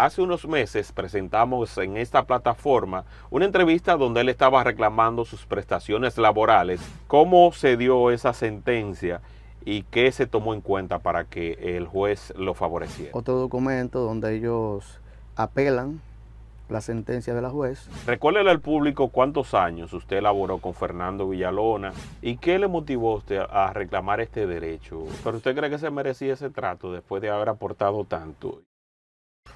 Hace unos meses presentamos en esta plataforma una entrevista donde él estaba reclamando sus prestaciones laborales, cómo se dio esa sentencia y qué se tomó en cuenta para que el juez lo favoreciera. Otro documento donde ellos apelan la sentencia de la juez. Recuérdele al público cuántos años usted laboró con Fernando Villalona y qué le motivó usted a reclamar este derecho. ¿Pero usted cree que se merecía ese trato después de haber aportado tanto?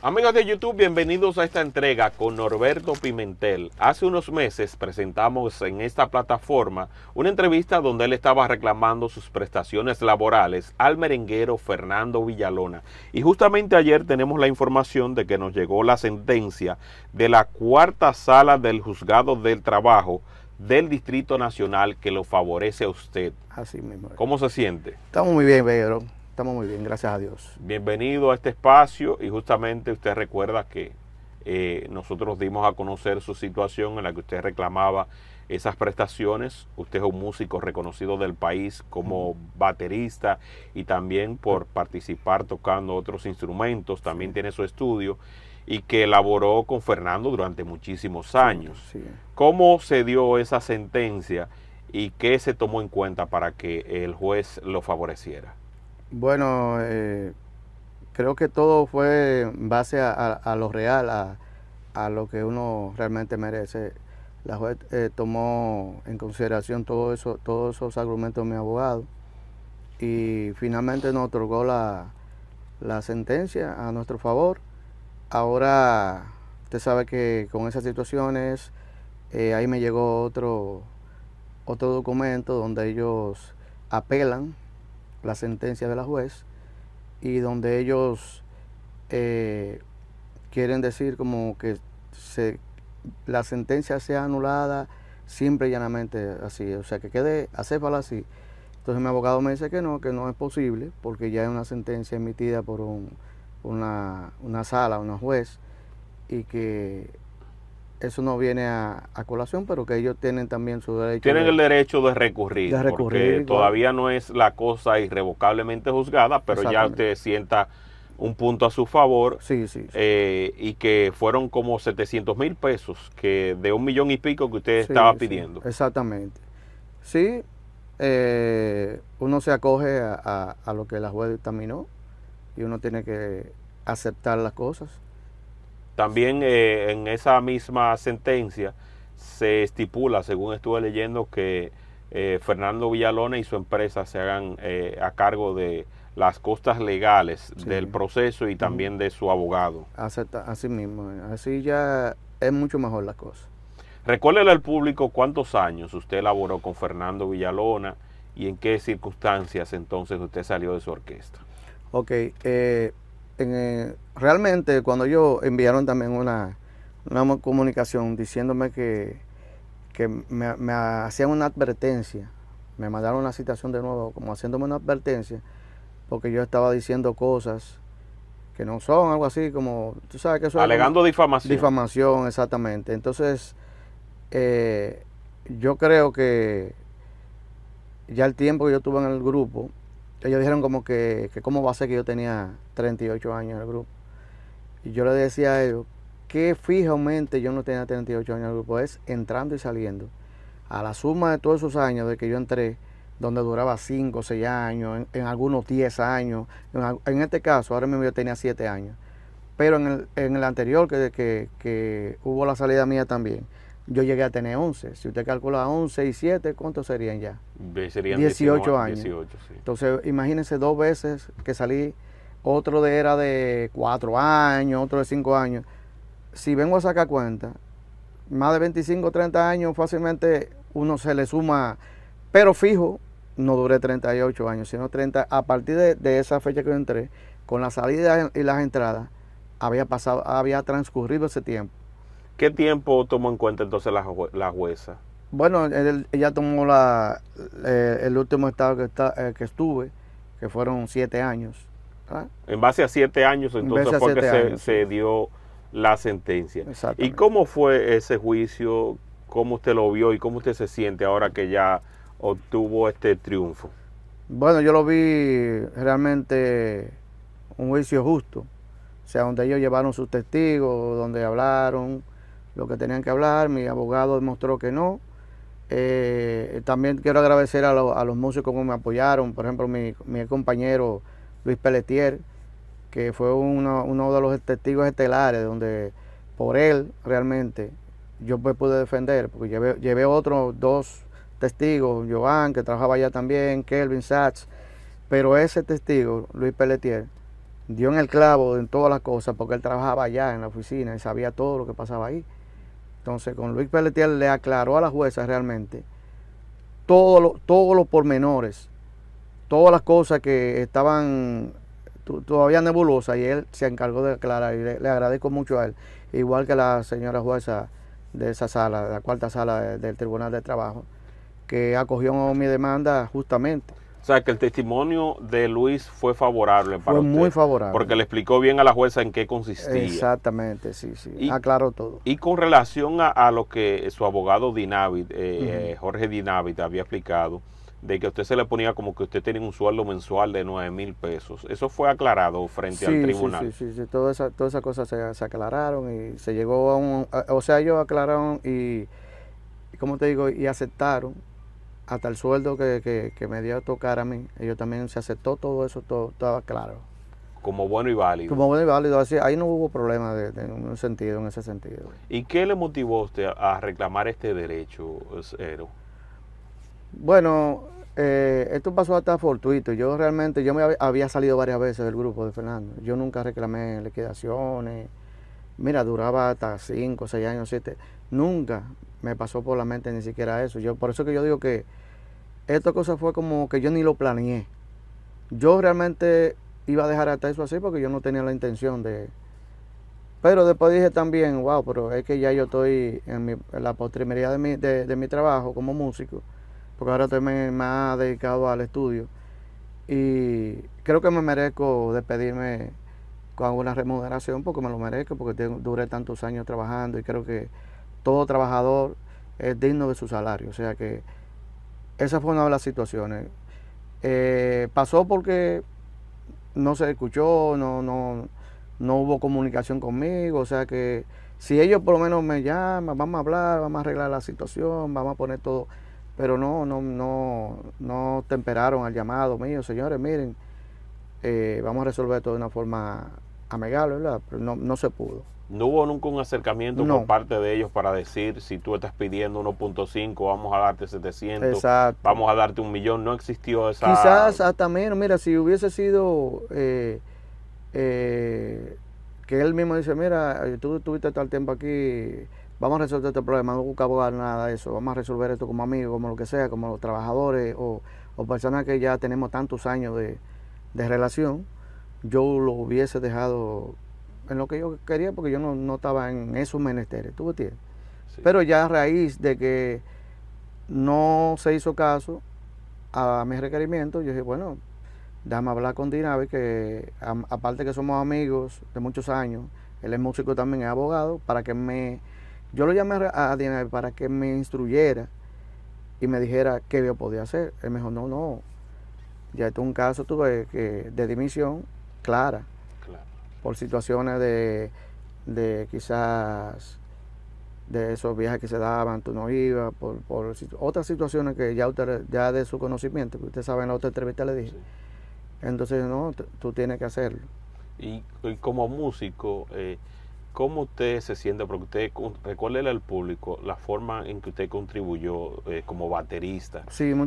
Amigos de YouTube, bienvenidos a esta entrega con Norberto Pimentel. Hace unos meses presentamos en esta plataforma una entrevista donde él estaba reclamando sus prestaciones laborales al merenguero Fernando Villalona. Y justamente ayer tenemos la información de que nos llegó la sentencia de la cuarta sala del juzgado del trabajo del Distrito Nacional que lo favorece a usted. Así mismo. ¿Cómo se siente? Estamos muy bien, Pedro. Estamos muy bien, gracias a Dios. Bienvenido a este espacio y justamente usted recuerda que eh, nosotros dimos a conocer su situación en la que usted reclamaba esas prestaciones. Usted es un músico reconocido del país como baterista y también por participar tocando otros instrumentos. También tiene su estudio y que elaboró con Fernando durante muchísimos años. ¿Cómo se dio esa sentencia y qué se tomó en cuenta para que el juez lo favoreciera? Bueno, eh, creo que todo fue en base a, lo real, a, lo que uno realmente merece. La juez eh, tomó en consideración todo eso, todos esos argumentos de mi abogado y finalmente nos otorgó la, sentencia a nuestro favor. Ahora, usted sabe que con esas situaciones, eh, ahí me llegó otro, otro documento donde ellos apelan la sentencia de la juez y donde ellos eh, quieren decir como que la sentencia sea anulada siempre y llanamente así, o sea, que quede acéfala así. Entonces mi abogado me dice que no, que no es posible, porque ya es una sentencia emitida por una, una, sala, una juez, y que eso no viene a, colación, pero que ellos tienen también su derecho. Tienen el derecho de recurrir, porque todavía no es la cosa irrevocablemente juzgada, pero ya usted sienta un punto a su favor. Sí, sí. Eh, y que fueron como 700 mil pesos, que de un millón y pico que usted estaba pidiendo. exactamente. Sí, eh, uno se acoge a, lo que la juez dictaminó y uno tiene que aceptar las cosas. También eh, en esa misma sentencia se estipula, según estuve leyendo, que eh, Fernando Villalona y su empresa se hagan eh, a cargo de las costas legales del proceso y también de su abogado. Acepta, así mismo, así ya es mucho mejor la cosa. Recuérdele al público cuántos años usted laboró con Fernando Villalona y en qué circunstancias entonces usted salió de su orquesta. Ok, eh, realmente cuando yo enviaron también una, una comunicación diciéndome que, me, hacían una advertencia, me mandaron una citación de nuevo, como haciéndome una advertencia, porque yo estaba diciendo cosas que no son, algo así como, tú sabes que eso Alegando difamación. Difamación, exactamente. Entonces, eh, yo creo que ya el tiempo que yo tuve en el grupo, ellos dijeron como que, que cómo va a ser que yo tenía 38 años en el grupo. Y yo le decía a ellos que fijamente yo no tenía 38 años en el grupo, es entrando y saliendo. A la suma de todos esos años de que yo entré, donde duraba 5 6 años, en, algunos 10 años, en, este caso ahora mismo yo tenía 7 años, pero en el, en el anterior que, que hubo la salida mía también, yo llegué a tener 11. Si usted calcula 11 y 7, ¿cuántos serían ya? Serían 18, años. Entonces, imagínense dos veces que salí, otro de era de 4 años, otro de 5 años. Si vengo a sacar cuenta, más de 25, 30 años fácilmente uno se le suma, pero fijo, no duré 38 años, sino 30, a partir de, esa fecha que yo entré, con las salidas y las entradas, había pasado, había transcurrido ese tiempo ¿Qué tiempo tomó en cuenta entonces la, jueza? Bueno, ella tomó la, eh, el último estado que, está, eh, que estuve, que fueron siete años. ¿ah? En base a siete años, entonces fue que se, dio la sentencia. ¿Y cómo fue ese juicio? ¿Cómo usted lo vio y cómo usted se siente ahora que ya obtuvo este triunfo? Bueno, yo lo vi realmente un juicio justo, o sea, donde ellos llevaron sus testigos, donde hablaron, lo que tenían que hablar, mi abogado demostró que no. Eh, también quiero agradecer a, los músicos que me apoyaron, por ejemplo, mi, mi compañero Luis Pelletier, que fue uno, de los testigos estelares, donde por él realmente yo pude defender, porque llevé, llevé otros dos testigos, Joan, que trabajaba allá también, Kelvin Sachs, pero ese testigo, Luis Pelletier, dio en el clavo en todas las cosas, porque él trabajaba allá en la oficina y sabía todo lo que pasaba ahí. Entonces, con Luis Pelletier le aclaró a la jueza realmente todos los pormenores, todas las cosas que estaban todavía nebulosas y él se encargó de aclarar y le, agradezco mucho a él, igual que la señora jueza de esa sala, de la cuarta sala del Tribunal de Trabajo, que acogió mi demanda justamente. O sea, que el testimonio de Luis fue favorable para usted. Fue muy favorable. Porque le explicó bien a la jueza en qué consistía. Exactamente, sí, sí. Aclaró todo. Y con relación a, lo que su abogado Dinávit, eh, eh, Jorge Dinávit, había explicado, de que usted se le ponía como que usted tenía un sueldo mensual de 9 mil pesos. Eso fue aclarado frente al tribunal. Sí, sí, sí. sí. Todas esas esa cosas se, se, aclararon y se llegó a un... o sea, ellos aclararon y, ¿cómo te digo? Y aceptaron hasta el sueldo que, me dio a tocar a mí. Ellos también se aceptó todo eso, todo estaba claro. Como bueno y válido. Como bueno y válido, así, ahí no hubo problema de, un sentido, en ese sentido. ¿Y qué le motivó a usted a reclamar este derecho, Cero? Bueno, eh, esto pasó hasta fortuito. Yo realmente, yo me había salido varias veces del grupo de Fernando. Yo nunca reclamé liquidaciones. Mira, duraba hasta cinco, seis años, siete, Nunca me pasó por la mente ni siquiera eso. Yo, por eso que yo digo que esta cosa fue como que yo ni lo planeé. Yo realmente iba a dejar hasta eso así porque yo no tenía la intención de... Pero después dije también, wow, pero es que ya yo estoy en, la postrimería de mi, de, mi, trabajo como músico, porque ahora estoy más dedicado al estudio. Y creo que me merezco despedirme con alguna remuneración, porque me lo merezco, porque tengo, duré tantos años trabajando y creo que todo trabajador es digno de su salario. O sea que esa fue una de las situaciones. Eh, pasó porque no se escuchó, no, no, no hubo comunicación conmigo, o sea que si ellos por lo menos me llaman, vamos a hablar, vamos a arreglar la situación, vamos a poner todo, pero no, no, no, no temperaron al llamado mío, señores, miren, eh, vamos a resolver todo de una forma amigable, ¿verdad? Pero no se pudo. ¿No hubo nunca un acercamiento por parte de ellos para decir si tú estás pidiendo 1.5, vamos a darte 700, vamos a darte un millón? No existió esa... Quizás hasta menos, mira, si hubiese sido eh, eh, que él mismo dice, mira, eh, tú estuviste tal tiempo aquí, vamos a resolver este problema, no busca abogar nada de eso, vamos a resolver esto como amigos, como lo que sea, como los trabajadores o, personas que ya tenemos tantos años de relación, yo lo hubiese dejado en lo que yo quería porque yo no, no estaba en esos menesteres, ¿tú entiendes? Pero ya a raíz de que no se hizo caso a mis requerimientos, yo dije, bueno, déjame hablar con Dinavi, que aparte que somos amigos de muchos años, él es músico también, es abogado, para que me... Yo lo llamé a Dinavi para que me instruyera y me dijera qué yo podía hacer. Él me dijo, no, no, ya esto es un caso tuve que, de dimisión clara por situaciones de, quizás de esos viajes que se daban, tú no ibas, por, por otras situaciones que ya ya de su conocimiento, que usted sabe en la otra entrevista le dije. Entonces, no, tú tienes que hacerlo. Y, como músico, eh, ¿Cómo usted se siente? Porque usted, recuérdele al público la forma en que usted contribuyó eh, como baterista,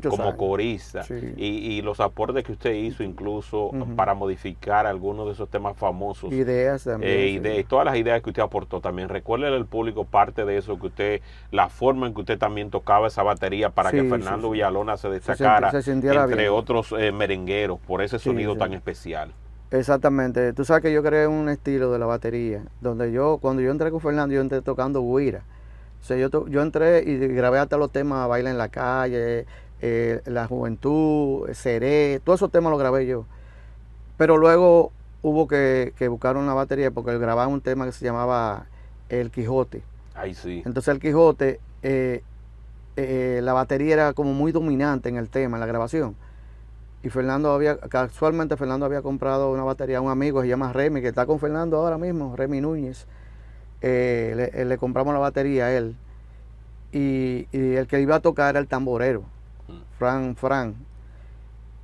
como corista, y, los aportes que usted hizo incluso para modificar algunos de esos temas famosos. Ideas también. Eh, todas las ideas que usted aportó también. Recuérdele al público parte de eso, que usted, la forma en que usted también tocaba esa batería para que Fernando Villalona se destacara, entre otros eh, merengueros, por ese sonido tan especial. Exactamente. Tú sabes que yo creé un estilo de la batería, donde yo, cuando yo entré con Fernando, yo entré tocando guira. O sea, yo, yo entré y grabé hasta los temas Baila en la calle, eh, La Juventud, Seré, todos esos temas los grabé yo. Pero luego hubo que, buscar una batería porque él grababa un tema que se llamaba El Quijote. Ay, sí. Entonces El Quijote, eh, eh, la batería era como muy dominante en el tema, en la grabación y Fernando había, casualmente Fernando había comprado una batería a un amigo, se llama Remy, que está con Fernando ahora mismo, Remy Núñez. Eh, eh, le, compramos la batería a él. Y, el que iba a tocar era el tamborero, mm. Fran Fran.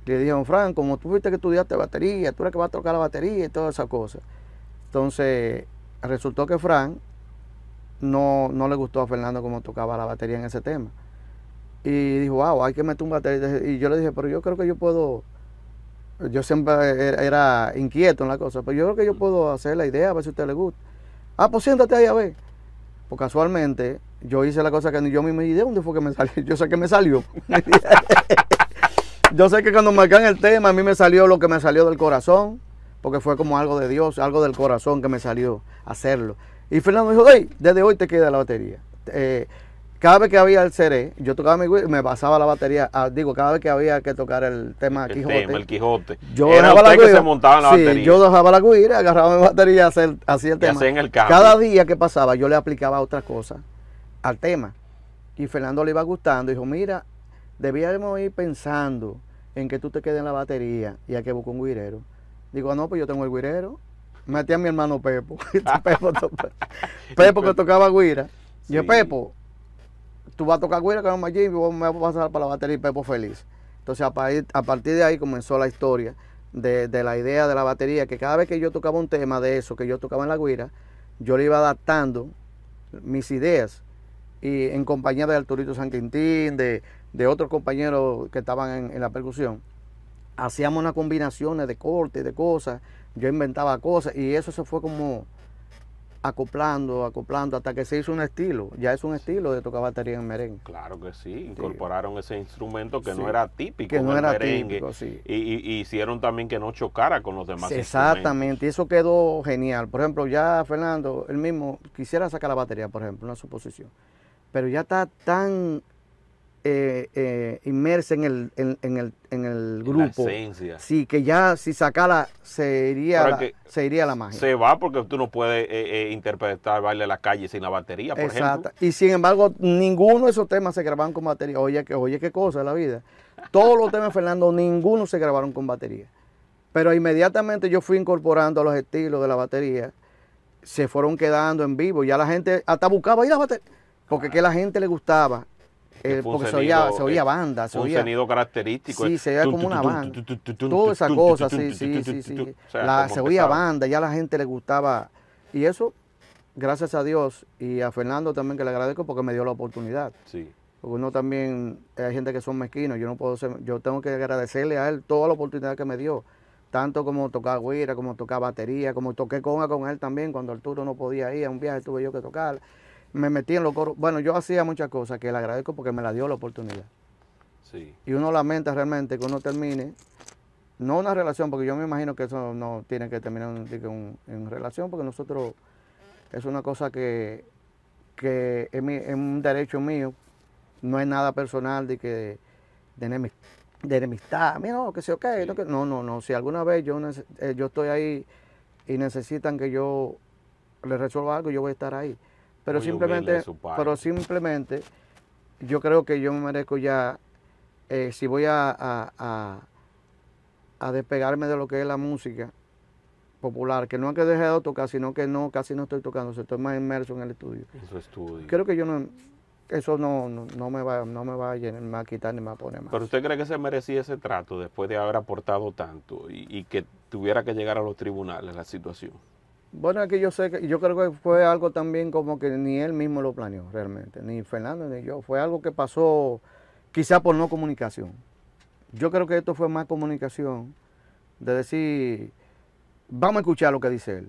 Le dijeron, Fran, como tú viste que estudiaste batería, tú eres que vas a tocar la batería y todas esas cosas. Entonces, resultó que Fran no, no le gustó a Fernando cómo tocaba la batería en ese tema y dijo, wow, ah, hay que meter un batería. Y yo le dije, pero yo creo que yo puedo, yo siempre er-, era inquieto en la cosa, pero yo creo que yo puedo hacer la idea, a ver si a usted le gusta. Ah, pues siéntate ahí a ver. Pues casualmente yo hice la cosa que ni yo mismo, idea de dónde fue que me salió? Yo sé que me salió. yo sé que cuando marcan el tema, a mí me salió lo que me salió del corazón, porque fue como algo de Dios, algo del corazón que me salió hacerlo. Y Fernando dijo, hey, desde hoy te queda la batería. Eh, cada vez que había el seré, yo tocaba mi y me pasaba la batería. Ah, digo, cada vez que había que tocar el tema el Quijote. Tema, el Quijote. Yo Era dejaba la que se montaba la batería. Yo dejaba la guira, agarraba mi batería hacía el tema. cada día que pasaba, yo le aplicaba otra cosa al tema. Y Fernando le iba gustando. Dijo, mira, debíamos ir pensando en que tú te quedes en la batería y hay que buscar un guirero. Digo, no, pues yo tengo el guirero. Metí a mi hermano Pepo. Pepo, que tocaba guira. Yo, Pepo, tú vas a tocar güira, que me y me vas a pasar para la batería y Pepo feliz. Entonces, a, partir, a partir de ahí comenzó la historia de, la idea de la batería, que cada vez que yo tocaba un tema de eso, que yo tocaba en la güira, yo le iba adaptando mis ideas. Y en compañía de Arturito San Quintín, de, de otros compañeros que estaban en, en la percusión, hacíamos unas combinaciones de cortes, de cosas, yo inventaba cosas, y eso se fue como acoplando, acoplando, hasta que se hizo un estilo. Ya es un estilo de tocar batería en merengue. Claro que sí, incorporaron ese instrumento que no era típico que no en era merengue. sí. y, hicieron también que no chocara con los demás Exactamente, y eso quedó genial. Por ejemplo, ya Fernando, él mismo quisiera sacar la batería, por ejemplo, una suposición. Pero ya está tan eh, eh, inmersa en el, en, el, en el grupo. La sí, que ya si sacara se iría, se iría la magia. Se va porque tú no puedes eh, eh interpretar baile a la calle sin la batería, por Exacto. Y sin embargo, ninguno de esos temas se grabaron con batería. Oye, que, oye, qué cosa la vida. Todos los temas Fernando, ninguno se grabaron con batería. Pero inmediatamente yo fui incorporando los estilos de la batería. Se fueron quedando en vivo. Ya la gente hasta buscaba ir la batería. Porque que la gente le gustaba eh, porque se oía, se oía eh, banda, se oía. Un sonido característico. Sí, eh, se oía como una banda. Toda esa cosa, sí, sí, sí. La, se oía banda, ya a la gente le gustaba. Y eso, gracias a Dios y a Fernando también, que le agradezco porque me dio la oportunidad. Sí. Porque uno también, hay gente que son mezquinos, yo no puedo ser, yo tengo que agradecerle a él toda la oportunidad que me dio. Tanto como tocar güira, como tocar batería, como toqué conga con él también, cuando Arturo no podía ir, a un viaje tuve yo que tocar me metí en los coros. Bueno, yo hacía muchas cosas que le agradezco porque me la dio la oportunidad. Y uno lamenta realmente que uno termine, no una relación, porque yo me imagino que eso no tiene que terminar en, relación, porque nosotros es una cosa que, que es, un derecho mío, no es nada personal de que de, enemistad, Mira, no, que sea ok, no, no, no, si alguna vez yo, eh, yo estoy ahí y necesitan que yo les resuelva algo, yo voy a estar ahí pero simplemente, pero simplemente yo creo que yo me merezco ya, eh, si voy a, despegarme de lo que es la música popular, que no es que deje de tocar, sino que no, casi no estoy tocando, estoy más inmerso en el estudio. Eso estudio. Creo que yo no, eso no, me va, no me va a quitar ni me va a poner más. Pero usted cree que se merecía ese trato después de haber aportado tanto y que tuviera que llegar a los tribunales la situación. Bueno, aquí yo sé que yo creo que fue algo también como que ni él mismo lo planeó realmente, ni Fernando ni yo. Fue algo que pasó quizá por no comunicación. Yo creo que esto fue más comunicación de decir, vamos a escuchar lo que dice él.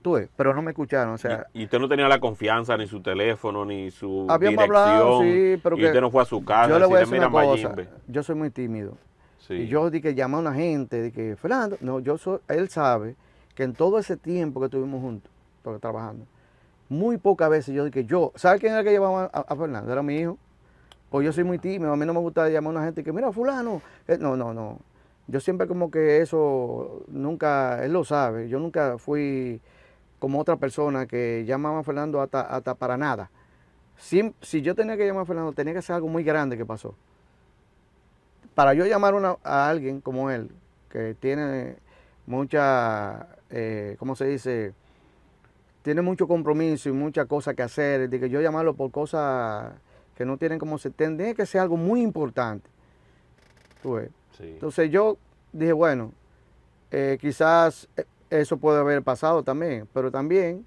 Tú pero no me escucharon. O sea, y, usted no tenía la confianza ni su teléfono ni su habíamos Hablado, sí, pero y usted no fue a su casa. Yo le voy a decir una Yo soy muy tímido. Sí. Y yo dije, llama a una gente, dije, Fernando, no, yo soy, él sabe que en todo ese tiempo que estuvimos juntos, trabajando, muy pocas veces yo dije, yo, ¿sabes quién era que llevaba a, Fernando? Era mi hijo. Pues yo soy muy tímido, a mí no me gusta llamar a una gente que, mira, fulano. Eh, no, no, no. Yo siempre como que eso, nunca, él lo sabe, yo nunca fui como otra persona que llamaba a Fernando hasta, hasta para nada. Si, yo tenía que llamar a Fernando, tenía que ser algo muy grande que pasó. Para yo llamar a alguien como él, que tiene mucha como eh, ¿cómo se dice? Tiene mucho compromiso y muchas cosas que hacer, de que yo llamarlo por cosas que no tienen como se tiene que ser algo muy importante. Entonces yo dije, bueno, eh, quizás e, eso puede haber pasado también, pero también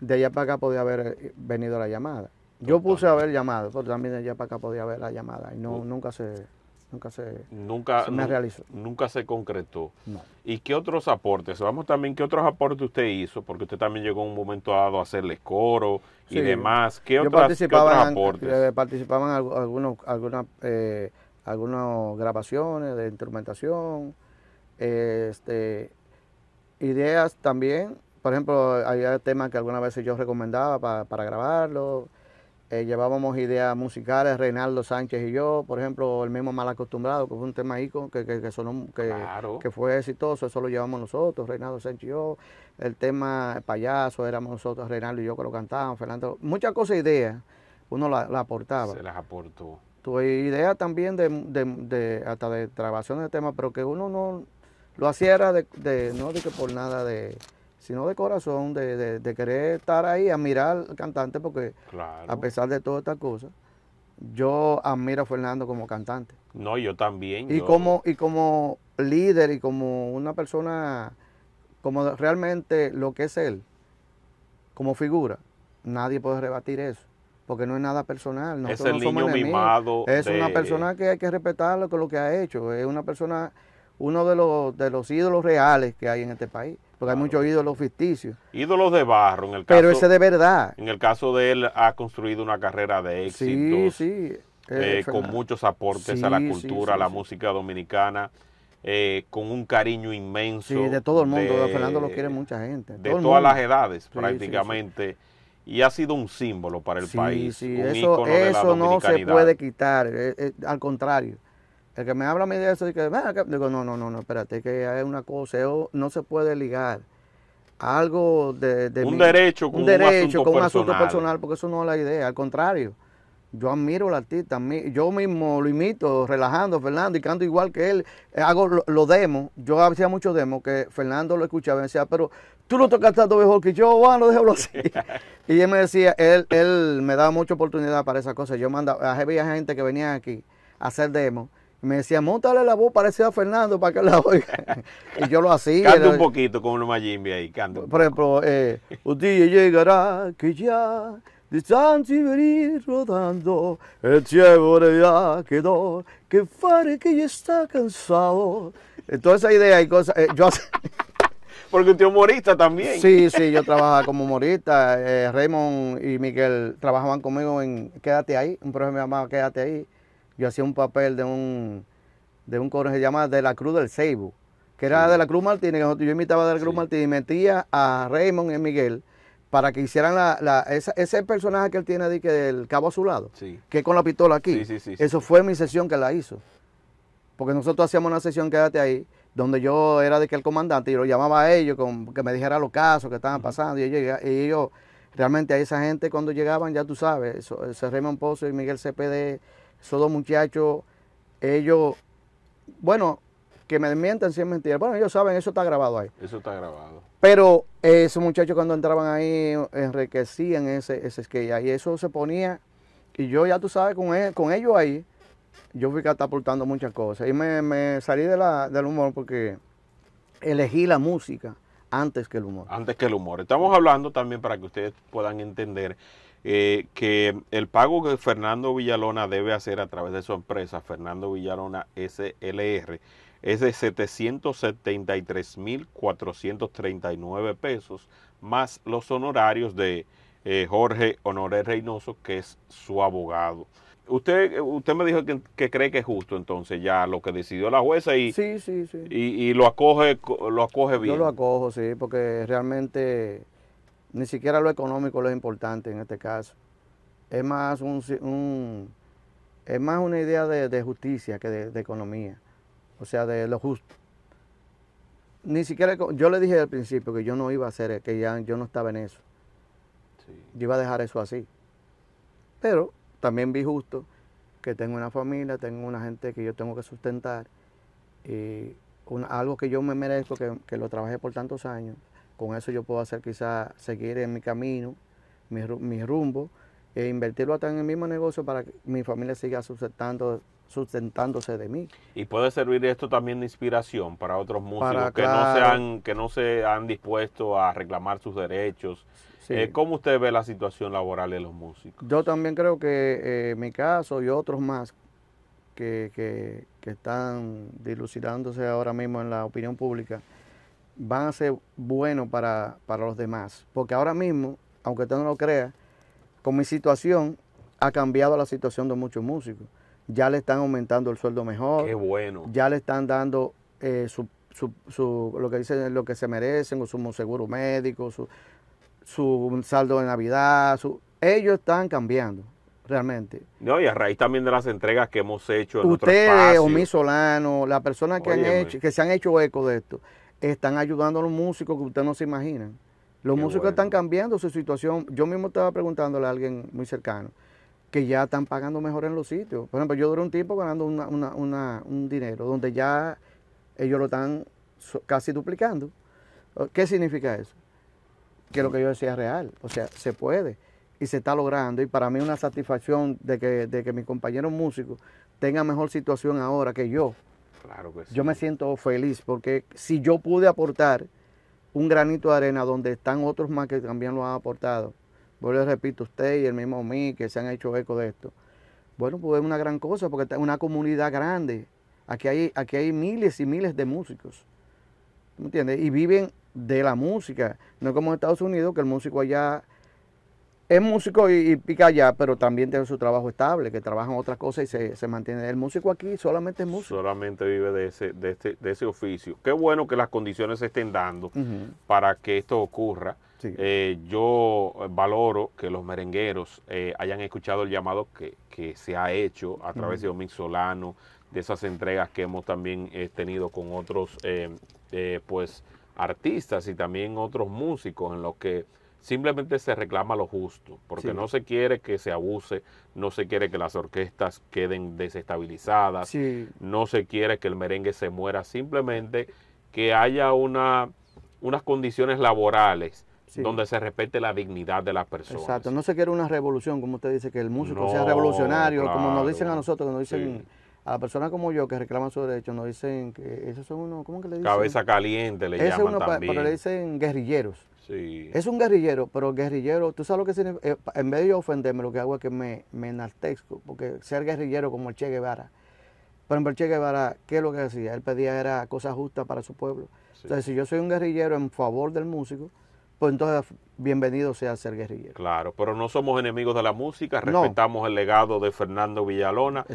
de allá para acá podía haber eh, venido la llamada. Yo puse a haber llamado, pero también de allá para acá podía haber la llamada y no, nunca se nunca se, nunca, realizó. Nunca se concretó. ¿Y qué otros aportes? Vamos también, ¿qué otros aportes usted hizo? Porque usted también llegó en un momento dado a hacerle coro y demás. ¿Qué, otras, aportes? Eh, participaban algunos, algunas, eh, algunas grabaciones de instrumentación, este, ideas también. Por ejemplo, había temas que algunas veces yo recomendaba para grabarlo. Eh, llevábamos ideas musicales, Reinaldo Sánchez y yo, por ejemplo, el mismo Mal Acostumbrado, que fue un tema ico que, que, que, sonó, que, fue exitoso, eso lo llevamos nosotros, Reinaldo Sánchez y yo, el tema Payaso, éramos nosotros, Reinaldo y yo que lo cantábamos, Fernando, muchas cosas, ideas, uno las la aportaba. Se las aportó. Tuve ideas también de, de, de, hasta de grabaciones de temas, pero que uno no lo hacía de, no de que por nada de sino de corazón, de, querer estar ahí, admirar al cantante, porque a pesar de todas estas cosas, yo admiro a Fernando como cantante. No, yo también. Y, Como, y como líder y como una persona, como realmente lo que es él, como figura, nadie puede rebatir eso porque no es nada personal. es el niño mimado. Es una persona que hay que respetarlo con lo que ha hecho. Es una persona, uno de los, de los ídolos reales que hay en este país porque hay muchos ídolos ficticios. Ídolos de barro, en el caso. Pero ese de verdad. En el caso de él, ha construido una carrera de éxito. Sí, sí. Eh, eh, con muchos aportes a la cultura, a la música dominicana, eh, con un cariño inmenso. Sí, de todo el mundo. Fernando lo quiere mucha gente. De todas las edades, prácticamente. Y ha sido un símbolo para el país. un eso, ícono de la no se puede quitar, al contrario. El que me habla a mí de eso, y que, digo, no, no, no, no, espérate, que hay una cosa, no se puede ligar algo de, un derecho con un, derecho, asunto con un personal. asunto personal, porque eso no es la idea, al contrario. Yo admiro al artista, yo mismo lo imito, relajando a Fernando y canto igual que él. Hago los demos, yo hacía muchos demos que Fernando lo escuchaba y decía, pero tú lo tocas tanto mejor que yo, bueno, déjalo así. y él me decía, él, él me daba mucha oportunidad para esas cosas. Yo mandaba, había gente que venía aquí a hacer demos me decía, montale la voz parecida a Fernando para que la oiga. y yo lo hacía. Canta un poquito como uno Jimmy ahí, canta. Por ejemplo, eh, un día llegará que ya de San rodando, el de ya quedó, que fare que ya está cansado. Toda esa idea y cosas, eh, yo Porque usted es humorista también. Sí, sí, yo trabajaba como humorista. Eh, Raymond y Miguel trabajaban conmigo en Quédate ahí, un programa llamado Quédate ahí yo hacía un papel de un, de un coro que se De la Cruz del Ceibo, que era de la Cruz Martínez, que yo imitaba de la Cruz Martínez y metía a Raymond y Miguel para que hicieran la, ese personaje que él tiene de, que del cabo a azulado, sí. que con la pistola aquí. Eso fue mi sesión que la hizo. Porque nosotros hacíamos una sesión, quédate ahí, donde yo era de que el comandante y lo llamaba a ellos con, que me dijera los casos que estaban pasando. Y ellos, y realmente a esa gente cuando llegaban, ya tú sabes, ese Raymond Pozo y Miguel C.P.D., esos dos muchachos, ellos, bueno, que me desmientan si es mentira. Bueno, ellos saben, eso está grabado ahí. Eso está grabado. Pero esos muchachos cuando entraban ahí enriquecían ese, ese skate Y Eso se ponía, y yo ya tú sabes, e, con, ellos ahí, yo fui catapultando muchas cosas. Y me, salí del humor porque elegí la música antes que el humor. Antes que el humor. Estamos hablando también para que ustedes puedan entender eh, que el pago que Fernando Villalona debe hacer a través de su empresa, Fernando Villalona SLR, es de 773.439 pesos, más los honorarios de eh, Jorge Honoré Reynoso, que es su abogado. Usted, usted me dijo que, cree que es justo entonces ya lo que decidió la jueza y, sí, y, lo acoge lo acoge bien. Yo lo acojo, sí, porque realmente ni siquiera lo económico lo importante en este caso. Es más, un, es más una idea de, justicia que de, economía, o sea, de lo justo. Ni siquiera, yo le dije al principio que yo no iba a hacer, que ya yo no estaba en eso. Yo iba a dejar eso así. Pero también vi justo que tengo una familia, tengo una gente que yo tengo que sustentar, y algo que yo me merezco, que lo trabajé por tantos años. Con eso yo puedo hacer quizás seguir en mi camino, mi, rumbo, e invertirlo hasta en el mismo negocio para que mi familia siga sustentando, sustentándose de mí. Y puede servir esto también de inspiración para otros músicos que, no se han, que no se han dispuesto a reclamar sus derechos. Eh, ¿Cómo usted ve la situación laboral de los músicos? Yo también creo que eh, mi caso y otros más que, que, que están dilucidándose ahora mismo en la opinión pública, van a ser buenos para, para los demás. Porque ahora mismo, aunque usted no lo crea, con mi situación ha cambiado la situación de muchos músicos. Ya le están aumentando el sueldo mejor. Qué bueno. Ya le están dando eh, lo que dicen, lo que se merecen, su seguro médico, su, saldo de Navidad. Su, ellos están cambiando realmente. No, y a raíz también de las entregas que hemos hecho en Ustedes, mi Solano, las personas que, que se han hecho eco de esto, están ayudando a los músicos que ustedes no se imaginan. Los músicos están cambiando su situación. Yo mismo estaba preguntándole a alguien muy cercano que ya están pagando mejor en los sitios. Por ejemplo, yo duré un tiempo ganando un dinero donde ya ellos lo están casi duplicando. Oh, ¿Qué significa eso? Que lo que yo decía es real. O sea, se puede y se está logrando. Y para mí una satisfacción de que, de que mis compañeros músicos tengan mejor situación ahora que yo. Yo me siento feliz porque si yo pude aportar un granito de arena donde están otros más que también lo han aportado, vuelvo repito, usted y el mismo mí que se han hecho eco de esto, bueno, pues es una gran cosa porque es una comunidad grande. Aquí hay, aquí hay miles y miles de músicos. ¿Me entiendes? Y viven de la música. No es como en Estados Unidos, que el músico allá es músico y, pica allá, pero también tiene su trabajo estable, que trabajan otras cosas y se, mantiene. El músico aquí solamente es músico. Solamente vive de ese, de, este, de ese oficio. Qué bueno que las condiciones se estén dando para que esto ocurra. Eh, yo valoro que los merengueros eh, hayan escuchado el llamado que, que se ha hecho a través de Domingo Solano, de esas entregas que hemos también eh, tenido con otros pues artistas y también otros músicos en los que simplemente se reclama lo justo, porque no se quiere que se abuse, no se quiere que las orquestas queden desestabilizadas, no se quiere que el merengue se muera, simplemente que haya una, unas condiciones laborales donde se respete la dignidad de las personas. Exacto, no se quiere una revolución, como usted dice, que el músico sea revolucionario, como nos dicen a nosotros, que nos dicen a la personas como yo que reclaman su derecho, nos dicen que esos son unos, ¿cómo que le dicen? Cabeza caliente le Pero le dicen guerrilleros. Es un guerrillero, pero guerrillero, tú sabes lo que significa, eh, en vez de ofenderme, lo que hago es que me, enaltezco, porque ser guerrillero como el Che Guevara, por ejemplo, el Che Guevara, ¿qué es lo que hacía? Él pedía era cosas justas para su pueblo. Entonces, si yo soy un guerrillero en favor del músico, pues entonces bienvenido sea ser guerrillero. Claro, pero no somos enemigos de la música, respetamos el legado de Fernando Villalona,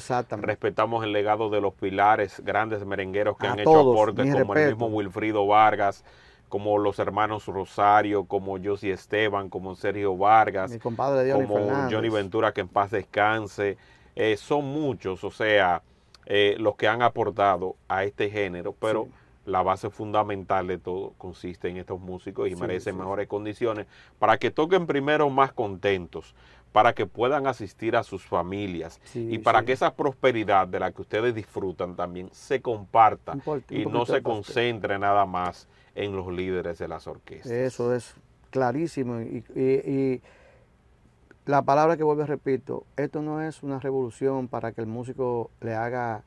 respetamos el legado de los pilares, grandes merengueros que han hecho aportes, como el mismo Wilfrido Vargas, como los hermanos Rosario, como Josie Esteban, como Sergio Vargas, como Johnny Ventura, que en paz descanse. Eh, son muchos, o sea, eh, los que han aportado a este género, pero la base fundamental de todo consiste en estos músicos y merecen mejores condiciones para que toquen primero más contentos, para que puedan asistir a sus familias y para que esa prosperidad de la que ustedes disfrutan también se comparta y no se concentre nada más en los líderes de las orquestas. Eso es clarísimo. Y, la palabra que vuelvo repito, esto no es una revolución para que el músico le haga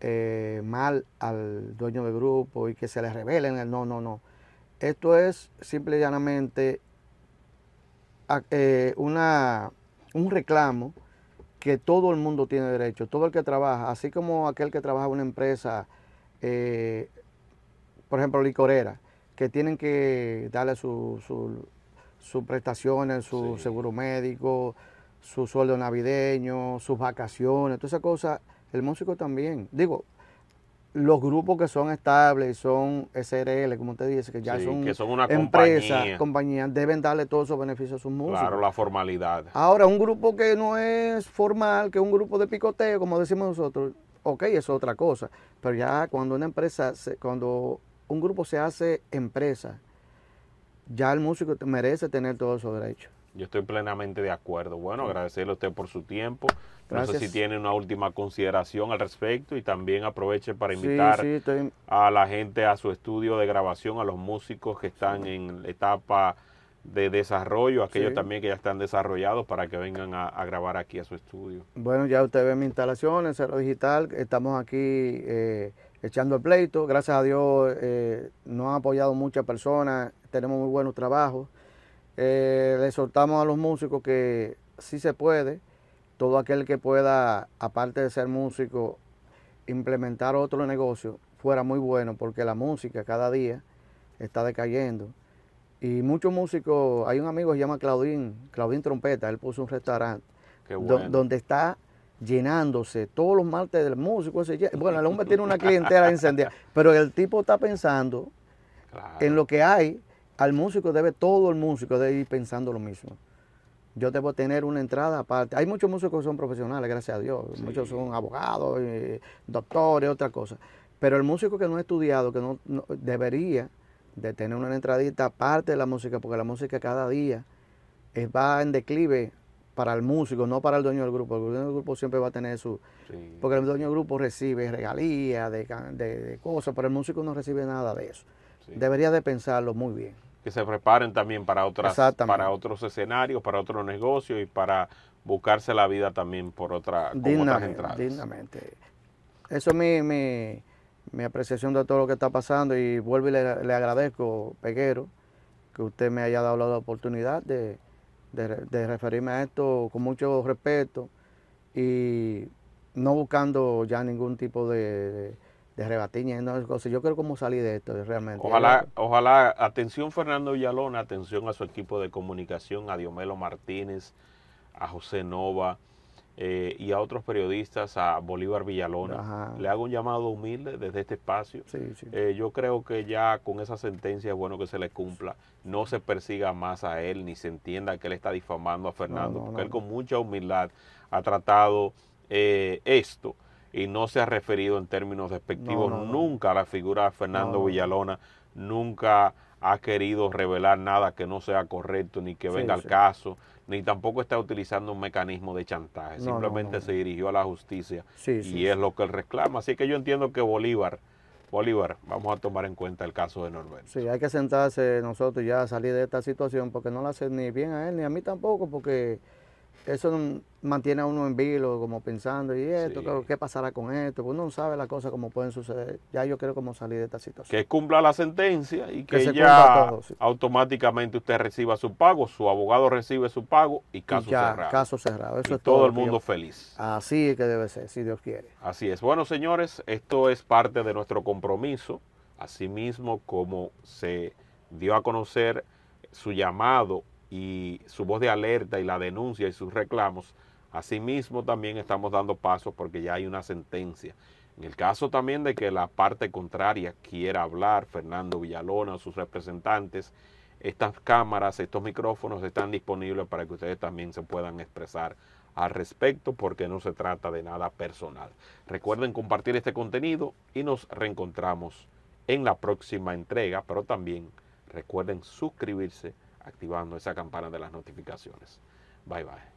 eh, mal al dueño del grupo y que se le revelen. No, no, no. Esto es simple y llanamente eh, una, un reclamo que todo el mundo tiene derecho, todo el que trabaja, así como aquel que trabaja en una empresa eh, por ejemplo, licorera, que tienen que darle sus su, prestaciones, su seguro médico, su sueldo navideño, sus vacaciones, todas esas cosas. El músico también. Digo, los grupos que son estables son SRL, como usted dice, que ya son, son una empresa compañía. compañías, deben darle todos esos beneficios a sus músicos. Claro, la formalidad. Ahora, un grupo que no es formal, que es un grupo de picoteo, como decimos nosotros, ok, eso es otra cosa. Pero ya cuando una empresa, se, cuando un grupo se hace empresa, ya el músico merece tener todos esos derechos. Yo estoy plenamente de acuerdo. Bueno, agradecerle a usted por su tiempo. No sé si tiene una última consideración al respecto y también aproveche para invitar a la gente a su estudio de grabación, a los músicos que están en etapa de desarrollo, aquellos también que ya están desarrollados para que vengan a, grabar aquí a su estudio. Bueno, ya usted ve mi instalación, el Cerro Digital, estamos aquí eh, echando el pleito. Gracias a Dios eh, nos han apoyado muchas personas, tenemos muy buenos trabajos. Eh, le soltamos a los músicos que si se puede, todo aquel que pueda, aparte de ser músico, implementar otro negocio, fuera muy bueno, porque la música cada día está decayendo. Y muchos músicos, hay un amigo que se llama Claudín, Claudín Trompeta, él puso un restaurante, donde está llenándose todos los martes del músico. bueno, el hombre tiene una clientela encendida, pero el tipo está pensando en lo que hay. Al músico debe, todo el músico debe ir pensando lo mismo. Yo debo tener una entrada aparte. Hay muchos músicos que son profesionales, gracias a Dios. Muchos son abogados, doctores, otras cosas. Pero el músico que no ha estudiado, que no, debería de tener una entradita aparte de la música, porque la música cada día va en declive para el músico, no para el dueño del grupo. El dueño del grupo siempre va a tener su... Porque el dueño del grupo recibe regalías de, de, cosas, pero el músico no recibe nada de eso. Debería de pensarlo muy bien. Que se preparen también para, otras, para otros escenarios, para otros negocios y para buscarse la vida también por otra, otras entradas. Dignamente. Eso es mi, mi, apreciación de todo lo que está pasando y vuelvo y le agradezco, Peguero, que usted me haya dado la oportunidad de de, referirme a esto con mucho respeto y no buscando ya ningún tipo de, de, rebatiña cosas. Yo creo cómo salir de esto realmente. Ojalá, ojalá, atención Fernando Villalona, atención a su equipo de comunicación, a Diomelo Martínez, a José Nova, eh, y a otros periodistas, a Bolívar Villalona. Le hago un llamado humilde desde este espacio. Eh, yo creo que ya con esa sentencia es bueno que se le cumpla, no se persiga más a él, ni se entienda que él está difamando a Fernando, porque él con mucha humildad ha tratado eh, esto y no se ha referido en términos despectivos nunca a la figura de Fernando Villalona, nunca ha querido revelar nada que no sea correcto ni que venga al caso, ni tampoco está utilizando un mecanismo de chantaje, simplemente se dirigió a la justicia y es lo que él reclama. Así que yo entiendo que Bolívar, Bolívar, vamos a tomar en cuenta el caso de Norberto. Sí, hay que sentarse nosotros ya a salir de esta situación porque no la hace ni bien a él ni a mí tampoco porque eso mantiene a uno en vilo, como pensando, y esto, ¿qué pasará con esto? Pues uno no sabe las cosas como pueden suceder. Ya yo quiero como salir de esta situación. Que cumpla la sentencia y que, ya automáticamente usted reciba su pago, su abogado recibe su pago y caso ya, cerrado. Caso cerrado. todo, el mundo feliz. Así es que debe ser, si Dios quiere. Así es. Bueno, señores, esto es parte de nuestro compromiso. Asimismo, como se dio a conocer su llamado y su voz de alerta y la denuncia y sus reclamos. Asimismo, también estamos dando pasos porque ya hay una sentencia. En el caso también de que la parte contraria quiera hablar, Fernando Villalona o sus representantes, estas cámaras, estos micrófonos están disponibles para que ustedes también se puedan expresar al respecto porque no se trata de nada personal. Recuerden compartir este contenido y nos reencontramos en la próxima entrega, pero también recuerden suscribirse activando esa campana de las notificaciones. Bye bye.